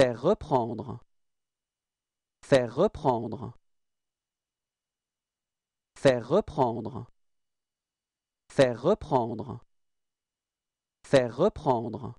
Faire reprendre. Faire reprendre. Faire reprendre. Faire reprendre. Faire reprendre.